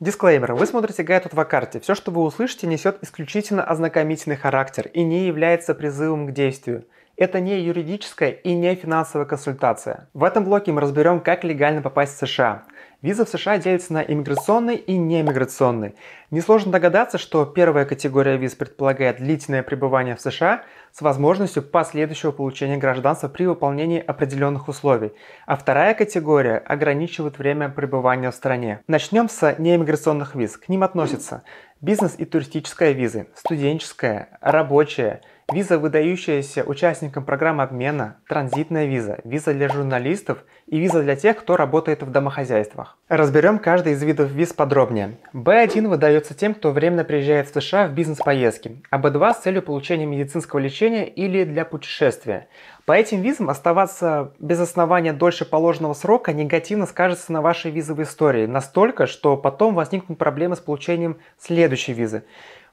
Дисклеймер. Вы смотрите гайд от Вакарти. Все, что вы услышите, несет исключительно ознакомительный характер и не является призывом к действию. Это не юридическая и не финансовая консультация. В этом блоке мы разберем, как легально попасть в США. Виза в США делится на иммиграционный и неиммиграционные. Несложно догадаться, что первая категория виз предполагает длительное пребывание в США, с возможностью последующего получения гражданства при выполнении определенных условий, а вторая категория ограничивает время пребывания в стране. Начнем с неиммиграционных виз. К ним относятся бизнес и туристическая визы, студенческая, рабочая, виза, выдающаяся участникам программы обмена, транзитная виза, виза для журналистов и виза для тех, кто работает в домохозяйствах. Разберем каждый из видов виз подробнее. B1 выдается тем, кто временно приезжает в США в бизнес-поездки, а B2 с целью получения медицинского лечения обучения или для путешествия. По этим визам оставаться без основания дольше положенного срока негативно скажется на вашей визовой истории, настолько, что потом возникнут проблемы с получением следующей визы.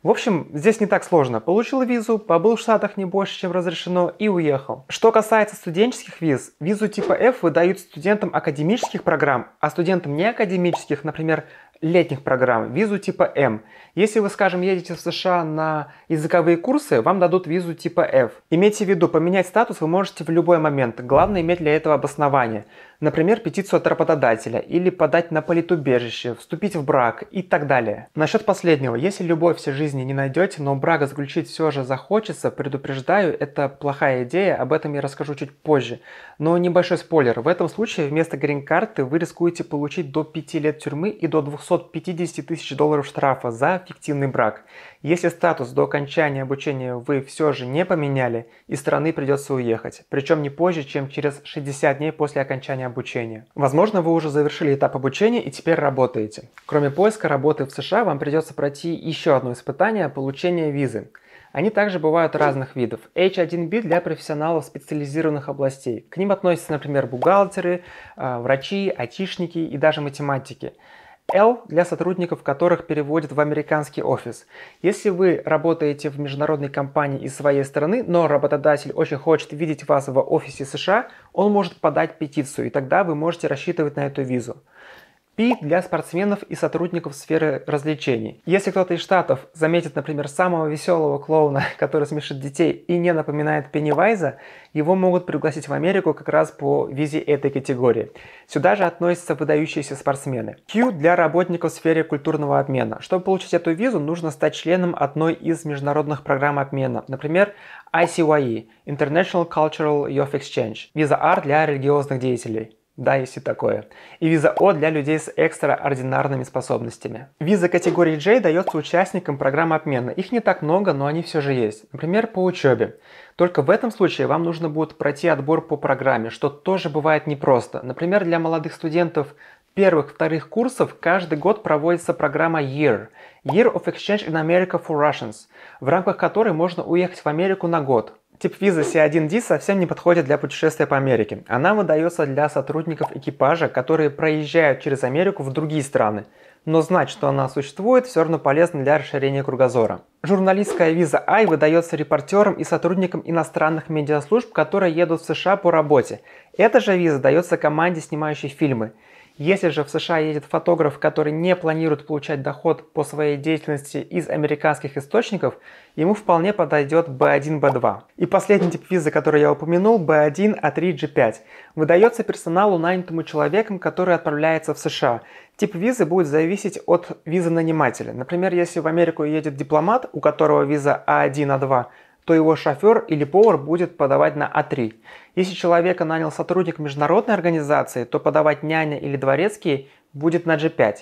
В общем, здесь не так сложно. Получил визу, побыл в Штатах не больше, чем разрешено, и уехал. Что касается студенческих виз, визу типа F выдают студентам академических программ, а студентам неакадемических, например, летних программ, визу типа М. Если вы, скажем, едете в США на языковые курсы, вам дадут визу типа F. Имейте в виду, поменять статус вы можете в любой момент. Главное иметь для этого обоснование. Например, петицию от работодателя или подать на политубежище, вступить в брак и так далее. Насчет последнего, если любовь всей жизни не найдете, но брак заключить все же захочется, предупреждаю, это плохая идея, об этом я расскажу чуть позже. Но небольшой спойлер, в этом случае вместо грин-карты вы рискуете получить до 5 лет тюрьмы и до 250 тысяч долларов штрафа за фиктивный брак. Если статус до окончания обучения вы все же не поменяли, из страны придется уехать, причем не позже, чем через 60 дней после окончания обучения. Возможно, вы уже завершили этап обучения и теперь работаете. Кроме поиска работы в США, вам придется пройти еще одно испытание – получение визы. Они также бывают разных видов. H1B для профессионалов специализированных областей. К ним относятся, например, бухгалтеры, а, врачи, айтишники и даже математики. L для сотрудников, которых переводят в американский офис. Если вы работаете в международной компании из своей страны, но работодатель очень хочет видеть вас в офисе США, он может подать петицию, и тогда вы можете рассчитывать на эту визу и для спортсменов и сотрудников сферы развлечений. Если кто-то из штатов заметит, например, самого веселого клоуна, который смешит детей и не напоминает Пеннивайза, его могут пригласить в Америку как раз по визе этой категории. Сюда же относятся выдающиеся спортсмены. Q для работников в сфере культурного обмена. Чтобы получить эту визу, нужно стать членом одной из международных программ обмена, например, ICYE – International Cultural Youth Exchange, виза R для религиозных деятелей. Да, есть и такое. И виза О для людей с экстраординарными способностями. Виза категории J дается участникам программы обмена. Их не так много, но они все же есть. Например, по учебе. Только в этом случае вам нужно будет пройти отбор по программе, что тоже бывает непросто. Например, для молодых студентов первых-вторых курсов каждый год проводится программа YEAR – Year of Exchange in America for Russians, в рамках которой можно уехать в Америку на год – Тип визы C1D совсем не подходит для путешествия по Америке. Она выдается для сотрудников экипажа, которые проезжают через Америку в другие страны. Но знать, что она существует, все равно полезно для расширения кругозора. Журналистская виза I выдается репортерам и сотрудникам иностранных медиаслужб, которые едут в США по работе. Эта же виза дается команде, снимающей фильмы. Если же в США едет фотограф, который не планирует получать доход по своей деятельности из американских источников, ему вполне подойдет B1, B2. И последний тип визы, который я упомянул, B1, A3, G5, выдается персоналу, нанятому человеком, который отправляется в США. Тип визы будет зависеть от визы нанимателя. Например, если в Америку едет дипломат, у которого виза a 1 a 2 то его шофер или повар будет подавать на А3. Если человека нанял сотрудник международной организации, то подавать няня или дворецкий будет на G5.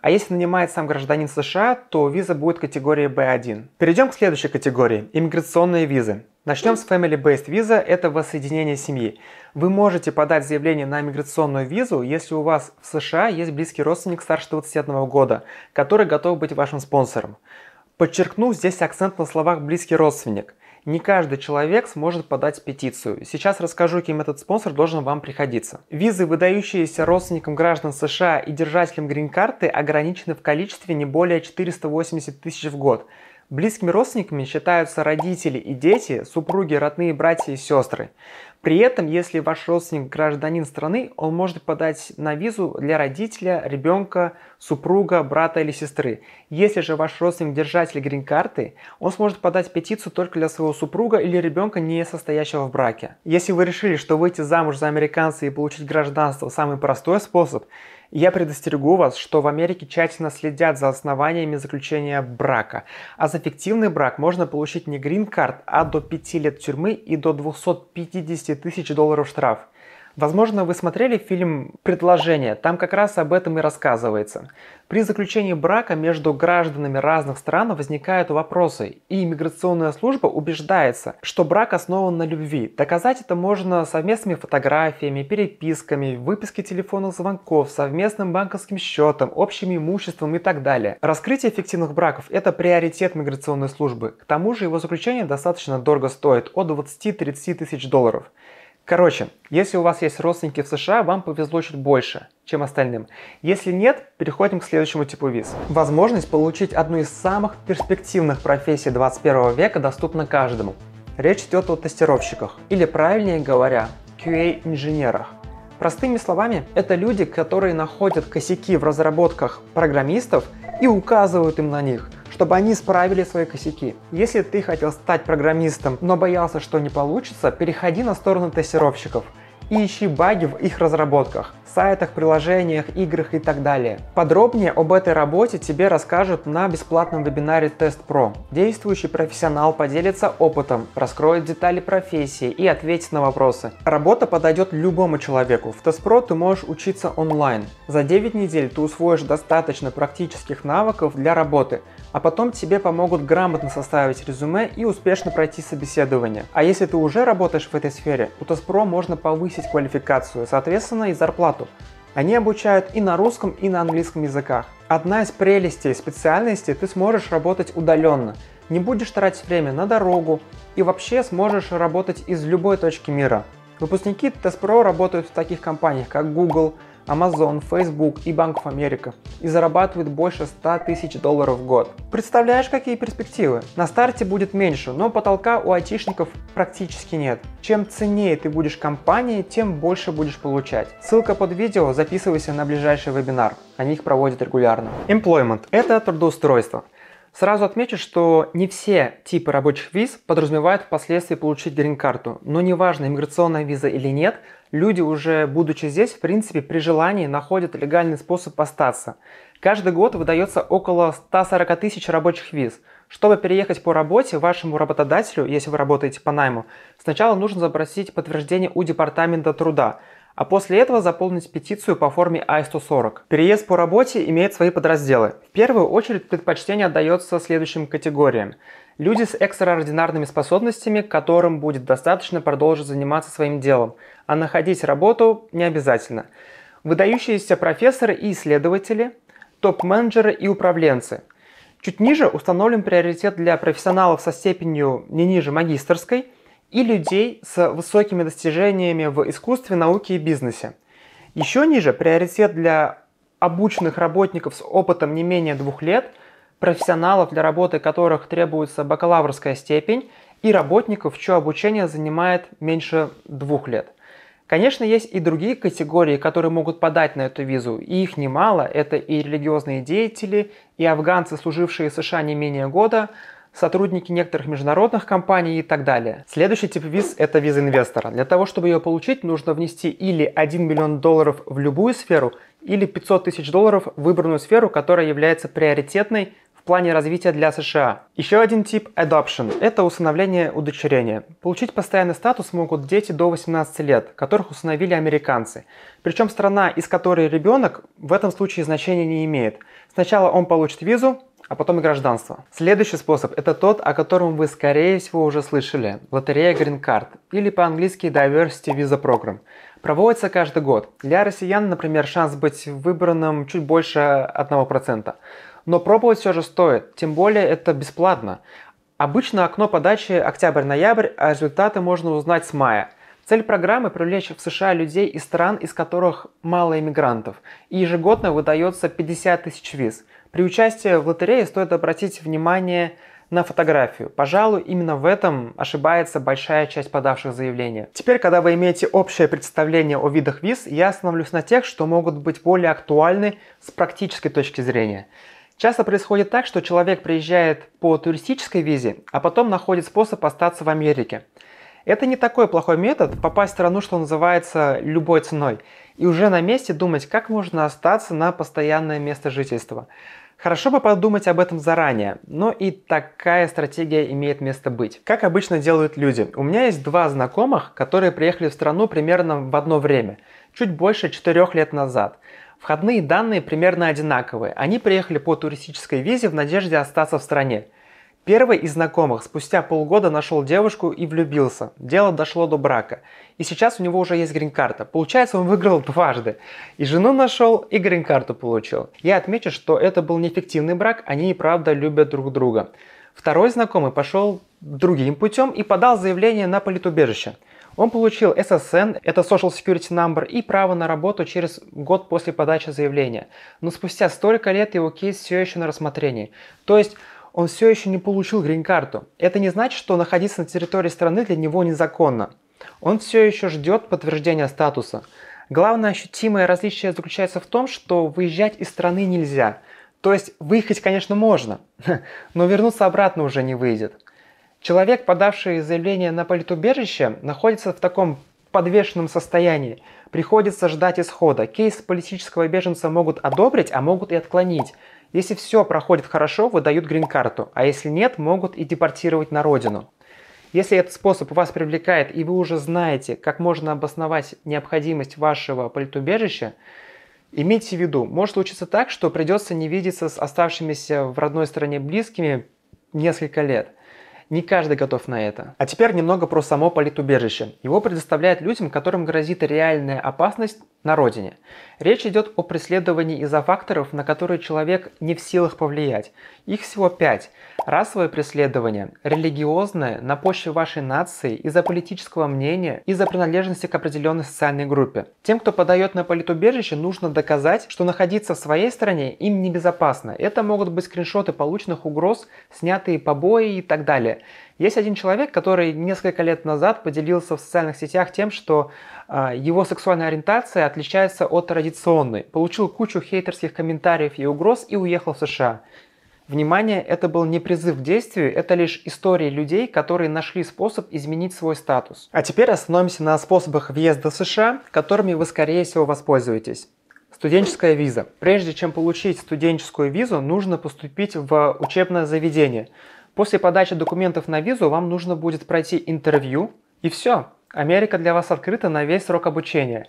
А если нанимает сам гражданин США, то виза будет категории B1. Перейдем к следующей категории – иммиграционные визы. Начнем с Family Based Visa – это воссоединение семьи. Вы можете подать заявление на иммиграционную визу, если у вас в США есть близкий родственник старше 21 года, который готов быть вашим спонсором. Подчеркну здесь акцент на словах «близкий родственник». Не каждый человек сможет подать петицию. Сейчас расскажу, кем этот спонсор должен вам приходиться. Визы, выдающиеся родственникам граждан США и держателям грин-карты, ограничены в количестве не более 480 тысяч в год. Близкими родственниками считаются родители и дети, супруги, родные братья и сестры. При этом, если ваш родственник гражданин страны, он может подать на визу для родителя, ребенка, супруга, брата или сестры. Если же ваш родственник держатель грин-карты, он сможет подать петицию только для своего супруга или ребенка, не состоящего в браке. Если вы решили, что выйти замуж за американца и получить гражданство – самый простой способ – я предостерегу вас, что в Америке тщательно следят за основаниями заключения брака, а за фиктивный брак можно получить не грин-карт, а до 5 лет тюрьмы и до 250 тысяч долларов штраф – Возможно, вы смотрели фильм «Предложение», там как раз об этом и рассказывается. При заключении брака между гражданами разных стран возникают вопросы, и иммиграционная служба убеждается, что брак основан на любви. Доказать это можно совместными фотографиями, переписками, выпиской телефонных звонков, совместным банковским счетом, общим имуществом и так далее. Раскрытие эффективных браков – это приоритет миграционной службы. К тому же его заключение достаточно дорого стоит – от 20-30 тысяч долларов. Короче, если у вас есть родственники в США, вам повезло чуть больше, чем остальным. Если нет, переходим к следующему типу виз. Возможность получить одну из самых перспективных профессий 21 века доступна каждому. Речь идет о тестировщиках, или правильнее говоря, QA-инженерах. Простыми словами, это люди, которые находят косяки в разработках программистов и указывают им на них – чтобы они исправили свои косяки. Если ты хотел стать программистом, но боялся, что не получится, переходи на сторону тестировщиков и ищи баги в их разработках, сайтах, приложениях, играх и так далее. Подробнее об этой работе тебе расскажут на бесплатном вебинаре Тест Про. Действующий профессионал поделится опытом, раскроет детали профессии и ответит на вопросы. Работа подойдет любому человеку. В Тест Про ты можешь учиться онлайн. За 9 недель ты усвоишь достаточно практических навыков для работы – а потом тебе помогут грамотно составить резюме и успешно пройти собеседование. А если ты уже работаешь в этой сфере, у ТОСПРО можно повысить квалификацию, соответственно и зарплату. Они обучают и на русском, и на английском языках. Одна из прелестей специальности – ты сможешь работать удаленно. Не будешь тратить время на дорогу и вообще сможешь работать из любой точки мира. Выпускники ТСПРО работают в таких компаниях, как Google, Amazon, Facebook и Банк Америка и зарабатывает больше 100 тысяч долларов в год. Представляешь, какие перспективы? На старте будет меньше, но потолка у айтишников практически нет. Чем ценнее ты будешь компании, тем больше будешь получать. Ссылка под видео, записывайся на ближайший вебинар. Они их проводят регулярно. Employment – это трудоустройство. Сразу отмечу, что не все типы рабочих виз подразумевают впоследствии получить грин-карту, но неважно, иммиграционная виза или нет, люди уже, будучи здесь, в принципе, при желании находят легальный способ остаться. Каждый год выдается около 140 тысяч рабочих виз. Чтобы переехать по работе вашему работодателю, если вы работаете по найму, сначала нужно запросить подтверждение у Департамента труда – а после этого заполнить петицию по форме I-140. А Переезд по работе имеет свои подразделы. В первую очередь предпочтение отдается следующим категориям. Люди с экстраординарными способностями, которым будет достаточно продолжить заниматься своим делом, а находить работу не обязательно. Выдающиеся профессоры и исследователи, топ-менеджеры и управленцы. Чуть ниже установлен приоритет для профессионалов со степенью не ниже магистрской – и людей с высокими достижениями в искусстве, науке и бизнесе. Еще ниже приоритет для обученных работников с опытом не менее двух лет, профессионалов, для работы которых требуется бакалаврская степень, и работников, чье обучение занимает меньше двух лет. Конечно, есть и другие категории, которые могут подать на эту визу, и их немало. Это и религиозные деятели, и афганцы, служившие в США не менее года – сотрудники некоторых международных компаний и так далее. Следующий тип виз – это виза инвестора. Для того, чтобы ее получить, нужно внести или 1 миллион долларов в любую сферу, или 500 тысяч долларов в выбранную сферу, которая является приоритетной в плане развития для США. Еще один тип – adoption – это усыновление удочерения. Получить постоянный статус могут дети до 18 лет, которых усыновили американцы. Причем страна, из которой ребенок, в этом случае значения не имеет. Сначала он получит визу, а потом и гражданство. Следующий способ – это тот, о котором вы, скорее всего, уже слышали – лотерея Green Card, или по-английски Diversity Visa Program. Проводится каждый год. Для россиян, например, шанс быть выбранным чуть больше 1%. Но пробовать все же стоит, тем более это бесплатно. Обычно окно подачи октябрь-ноябрь, а результаты можно узнать с мая – Цель программы – привлечь в США людей из стран, из которых мало иммигрантов, и ежегодно выдается 50 тысяч виз. При участии в лотерее стоит обратить внимание на фотографию. Пожалуй, именно в этом ошибается большая часть подавших заявления. Теперь, когда вы имеете общее представление о видах виз, я остановлюсь на тех, что могут быть более актуальны с практической точки зрения. Часто происходит так, что человек приезжает по туристической визе, а потом находит способ остаться в Америке. Это не такой плохой метод попасть в страну, что называется, любой ценой, и уже на месте думать, как можно остаться на постоянное место жительства. Хорошо бы подумать об этом заранее, но и такая стратегия имеет место быть. Как обычно делают люди. У меня есть два знакомых, которые приехали в страну примерно в одно время, чуть больше четырех лет назад. Входные данные примерно одинаковые. Они приехали по туристической визе в надежде остаться в стране. Первый из знакомых спустя полгода нашел девушку и влюбился. Дело дошло до брака. И сейчас у него уже есть грин-карта. Получается, он выиграл дважды. И жену нашел, и грин-карту получил. Я отмечу, что это был неэффективный брак, они и правда любят друг друга. Второй знакомый пошел другим путем и подал заявление на политубежище. Он получил SSN, это Social Security Number, и право на работу через год после подачи заявления. Но спустя столько лет его кейс все еще на рассмотрении. То есть он все еще не получил грин-карту. Это не значит, что находиться на территории страны для него незаконно. Он все еще ждет подтверждения статуса. Главное ощутимое различие заключается в том, что выезжать из страны нельзя. То есть выехать, конечно, можно, но вернуться обратно уже не выйдет. Человек, подавший заявление на политубежище, находится в таком подвешенном состоянии. Приходится ждать исхода. Кейс политического беженца могут одобрить, а могут и отклонить. Если все проходит хорошо, выдают грин-карту, а если нет, могут и депортировать на родину. Если этот способ вас привлекает и вы уже знаете, как можно обосновать необходимость вашего политубежища, имейте в виду, может случиться так, что придется не видеться с оставшимися в родной стране близкими несколько лет – не каждый готов на это. А теперь немного про само политубежище. Его предоставляют людям, которым грозит реальная опасность на родине. Речь идет о преследовании из-за факторов, на которые человек не в силах повлиять. Их всего пять – Расовое преследование, религиозное, на почве вашей нации, из-за политического мнения, из-за принадлежности к определенной социальной группе. Тем, кто подает на политубежище, нужно доказать, что находиться в своей стране им небезопасно. Это могут быть скриншоты полученных угроз, снятые побои и так далее. Есть один человек, который несколько лет назад поделился в социальных сетях тем, что э, его сексуальная ориентация отличается от традиционной. Получил кучу хейтерских комментариев и угроз и уехал в США. Внимание, это был не призыв к действию, это лишь истории людей, которые нашли способ изменить свой статус. А теперь остановимся на способах въезда в США, которыми вы скорее всего воспользуетесь. Студенческая виза. Прежде чем получить студенческую визу, нужно поступить в учебное заведение. После подачи документов на визу вам нужно будет пройти интервью, и все. Америка для вас открыта на весь срок обучения.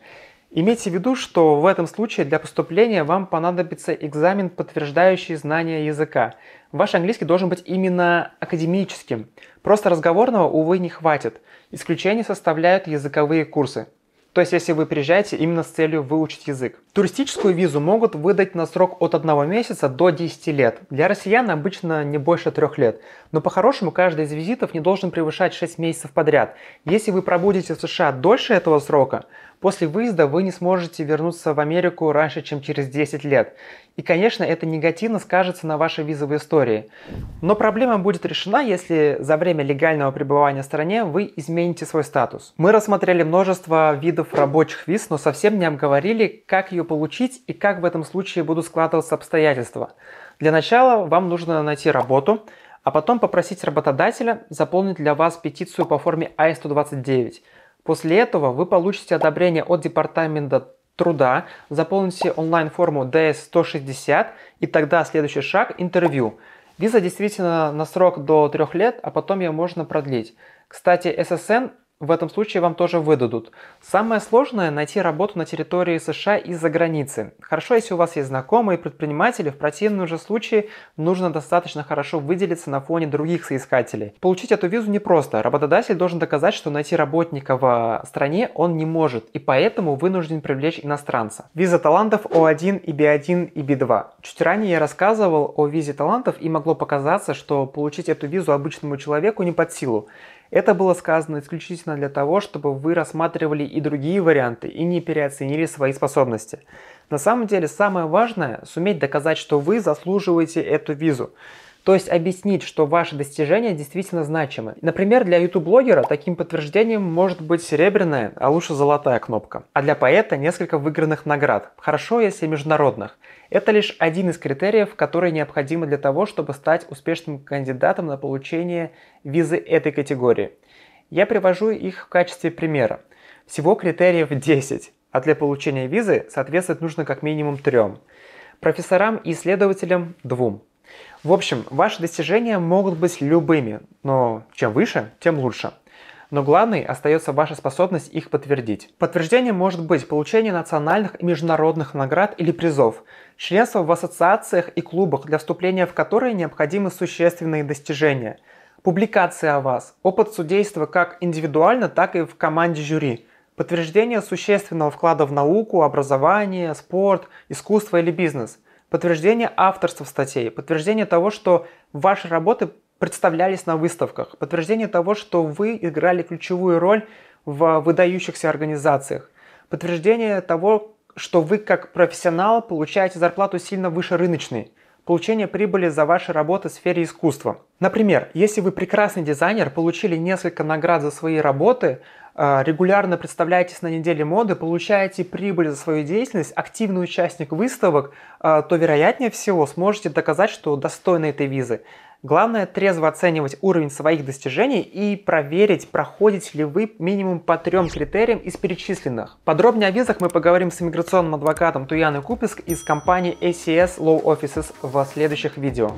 Имейте в виду, что в этом случае для поступления вам понадобится экзамен, подтверждающий знание языка. Ваш английский должен быть именно академическим. Просто разговорного, увы, не хватит. Исключение составляют языковые курсы. То есть, если вы приезжаете именно с целью выучить язык. Туристическую визу могут выдать на срок от 1 месяца до 10 лет. Для россиян обычно не больше 3 лет. Но по-хорошему каждый из визитов не должен превышать 6 месяцев подряд. Если вы пробудете в США дольше этого срока, После выезда вы не сможете вернуться в Америку раньше, чем через 10 лет. И, конечно, это негативно скажется на вашей визовой истории. Но проблема будет решена, если за время легального пребывания в стране вы измените свой статус. Мы рассмотрели множество видов рабочих виз, но совсем не обговорили, как ее получить и как в этом случае будут складываться обстоятельства. Для начала вам нужно найти работу, а потом попросить работодателя заполнить для вас петицию по форме I-129– а После этого вы получите одобрение от Департамента труда, заполните онлайн-форму DS-160 и тогда следующий шаг – интервью. Виза действительно на срок до трех лет, а потом ее можно продлить. Кстати, ССН в этом случае вам тоже выдадут. Самое сложное – найти работу на территории США из-за границы. Хорошо, если у вас есть знакомые предприниматели, в противном же случае нужно достаточно хорошо выделиться на фоне других соискателей. Получить эту визу непросто. Работодатель должен доказать, что найти работника в э, стране он не может, и поэтому вынужден привлечь иностранца. Виза талантов О1 и B1 и B2. Чуть ранее я рассказывал о визе талантов и могло показаться, что получить эту визу обычному человеку не под силу. Это было сказано исключительно для того, чтобы вы рассматривали и другие варианты и не переоценили свои способности. На самом деле самое важное – суметь доказать, что вы заслуживаете эту визу. То есть объяснить, что ваши достижения действительно значимы. Например, для YouTube-блогера таким подтверждением может быть серебряная, а лучше золотая кнопка. А для поэта несколько выигранных наград. Хорошо, если международных. Это лишь один из критериев, которые необходимы для того, чтобы стать успешным кандидатом на получение визы этой категории. Я привожу их в качестве примера. Всего критериев 10, а для получения визы соответствовать нужно как минимум трем. Профессорам и исследователям – двум. В общем, ваши достижения могут быть любыми, но чем выше, тем лучше. Но главной остается ваша способность их подтвердить. Подтверждение может быть получение национальных и международных наград или призов, членство в ассоциациях и клубах, для вступления в которые необходимы существенные достижения, публикация о вас, опыт судейства как индивидуально, так и в команде жюри – подтверждение существенного вклада в науку, образование, спорт, искусство или бизнес, подтверждение авторства статей, подтверждение того, что ваши работы представлялись на выставках, подтверждение того, что вы играли ключевую роль в э, выдающихся организациях, подтверждение того, что вы как профессионал получаете зарплату сильно выше рыночной, получение прибыли за ваши работы в сфере искусства. Например, если вы прекрасный дизайнер, получили несколько наград за свои работы, а, регулярно представляетесь на неделе моды, получаете прибыль за свою деятельность, активный участник выставок, а, то вероятнее всего сможете доказать, что достойны этой визы. Главное трезво оценивать уровень своих достижений и проверить, проходите ли вы минимум по трем критериям из перечисленных. Подробнее о визах мы поговорим с иммиграционным адвокатом Туяной Куписк из компании ACS Law Offices в следующих видео.